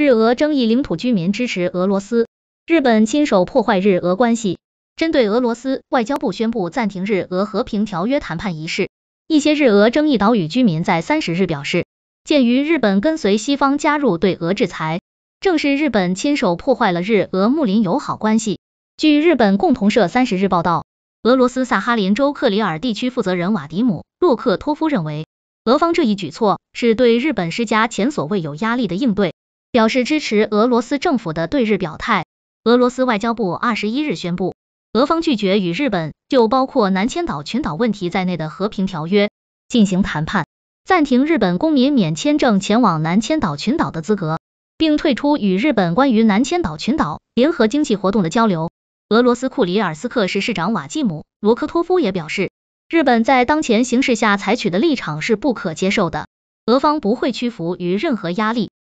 日俄争议领土居民支持俄罗斯，日本亲手破坏日俄关系。针对俄罗斯外交部宣布暂停日俄和平条约谈判一事，一些日俄争议岛屿居民在三十日表示，鉴于日本跟随西方加入对俄制裁，正是日本亲手破坏了日俄睦邻友好关系。据日本共同社三十日报道，俄罗斯萨哈林州克里尔地区负责人瓦迪姆·洛克托夫认为，俄方这一举措是对日本施加前所未有压力的应对。表示支持俄罗斯政府的对日表态。俄罗斯外交部二十一日宣布，俄方拒绝与日本就包括南千岛群岛问题在内的和平条约进行谈判，暂停日本公民免签证前往南千岛群岛的资格，并退出与日本关于南千岛群岛联合经济活动的交流。俄罗斯库里尔斯克市市长瓦季姆·罗科托夫也表示，日本在当前形势下采取的立场是不可接受的，俄方不会屈服于任何压力。